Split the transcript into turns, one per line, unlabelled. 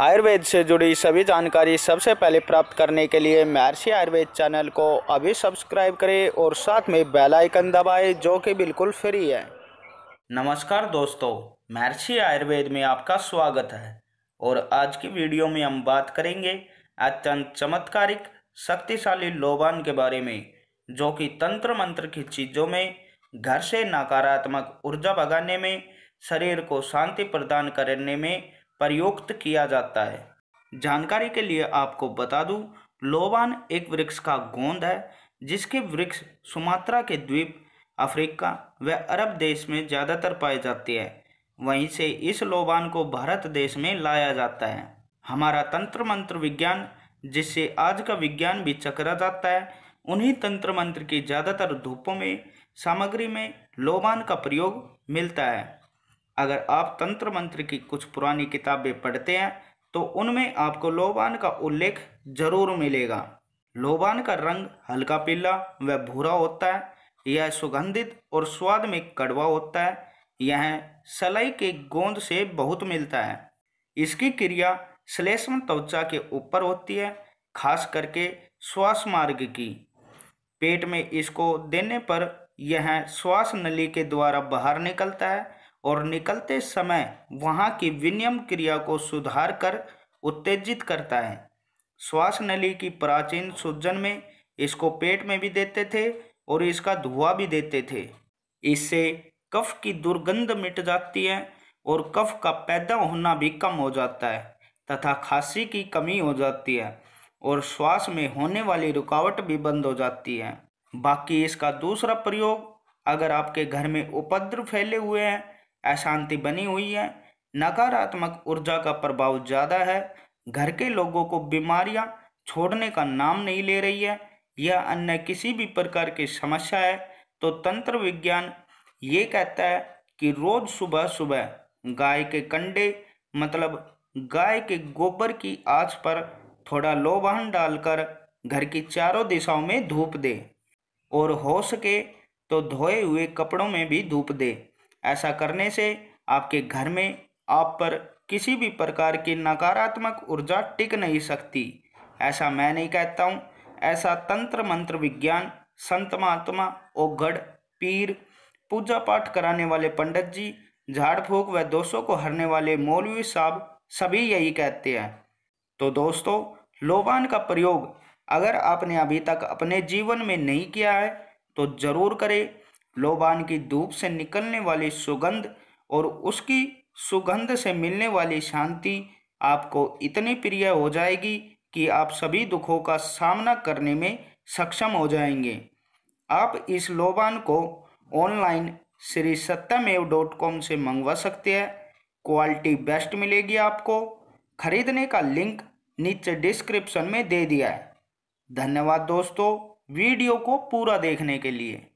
आयुर्वेद से जुड़ी सभी जानकारी सबसे पहले प्राप्त करने के लिए महर्षि आयुर्वेद चैनल को अभी सब्सक्राइब करें और साथ में बेल आइकन दबाएं जो कि बिल्कुल फ्री है नमस्कार दोस्तों महर्षि आयुर्वेद में आपका स्वागत है और आज की वीडियो में हम बात करेंगे अत्यंत चमत्कारिक शक्तिशाली लोबान के बारे में जो कि तंत्र मंत्र की चीज़ों में घर से नकारात्मक ऊर्जा भगाने में शरीर को शांति प्रदान करने में प्रयुक्त किया जाता है जानकारी के लिए आपको बता दूं लोबान एक वृक्ष का गोंद है जिसके वृक्ष सुमात्रा के द्वीप अफ्रीका व अरब देश में ज़्यादातर पाए जाते हैं वहीं से इस लोबान को भारत देश में लाया जाता है हमारा तंत्र मंत्र विज्ञान जिससे आज का विज्ञान भी चकरा जाता है उन्हीं तंत्र मंत्र की ज़्यादातर धूपों में सामग्री में लोबान का प्रयोग मिलता है अगर आप तंत्र मंत्र की कुछ पुरानी किताबें पढ़ते हैं तो उनमें आपको लोबान का उल्लेख जरूर मिलेगा लोबान का रंग हल्का पीला व भूरा होता है यह सुगंधित और स्वाद में कड़वा होता है यह सलाई के गोंद से बहुत मिलता है इसकी क्रिया श्लेष्म त्वचा के ऊपर होती है खास करके श्वास मार्ग की पेट में इसको देने पर यह श्वास नली के द्वारा बाहर निकलता है और निकलते समय वहाँ की विनियम क्रिया को सुधार कर उत्तेजित करता है श्वास नली की प्राचीन सूजन में इसको पेट में भी देते थे और इसका धुआं भी देते थे इससे कफ की दुर्गंध मिट जाती है और कफ का पैदा होना भी कम हो जाता है तथा खांसी की कमी हो जाती है और श्वास में होने वाली रुकावट भी बंद हो जाती है बाकी इसका दूसरा प्रयोग अगर आपके घर में उपद्र फैले हुए हैं अशांति बनी हुई है नकारात्मक ऊर्जा का प्रभाव ज़्यादा है घर के लोगों को बीमारियां छोड़ने का नाम नहीं ले रही है या अन्य किसी भी प्रकार की समस्या है तो तंत्र विज्ञान ये कहता है कि रोज सुबह सुबह गाय के कंडे मतलब गाय के गोबर की आँच पर थोड़ा लोबान डालकर घर की चारों दिशाओं में धूप दे और हो सके तो धोए हुए कपड़ों में भी धूप दे ऐसा करने से आपके घर में आप पर किसी भी प्रकार की नकारात्मक ऊर्जा टिक नहीं सकती ऐसा मैं नहीं कहता हूँ ऐसा तंत्र मंत्र विज्ञान संत महात्मा ओगढ़ पीर पूजा पाठ कराने वाले पंडित जी झाड़ फूक व दोषों को हरने वाले मौलवी साहब सभी यही कहते हैं तो दोस्तों लोबान का प्रयोग अगर आपने अभी तक अपने जीवन में नहीं किया है तो ज़रूर करें लोबान की धूप से निकलने वाली सुगंध और उसकी सुगंध से मिलने वाली शांति आपको इतनी प्रिय हो जाएगी कि आप सभी दुखों का सामना करने में सक्षम हो जाएंगे आप इस लोबान को ऑनलाइन श्री सत्यमेव डॉट कॉम से मंगवा सकते हैं क्वालिटी बेस्ट मिलेगी आपको खरीदने का लिंक नीचे डिस्क्रिप्शन में दे दिया है धन्यवाद दोस्तों वीडियो को पूरा देखने के लिए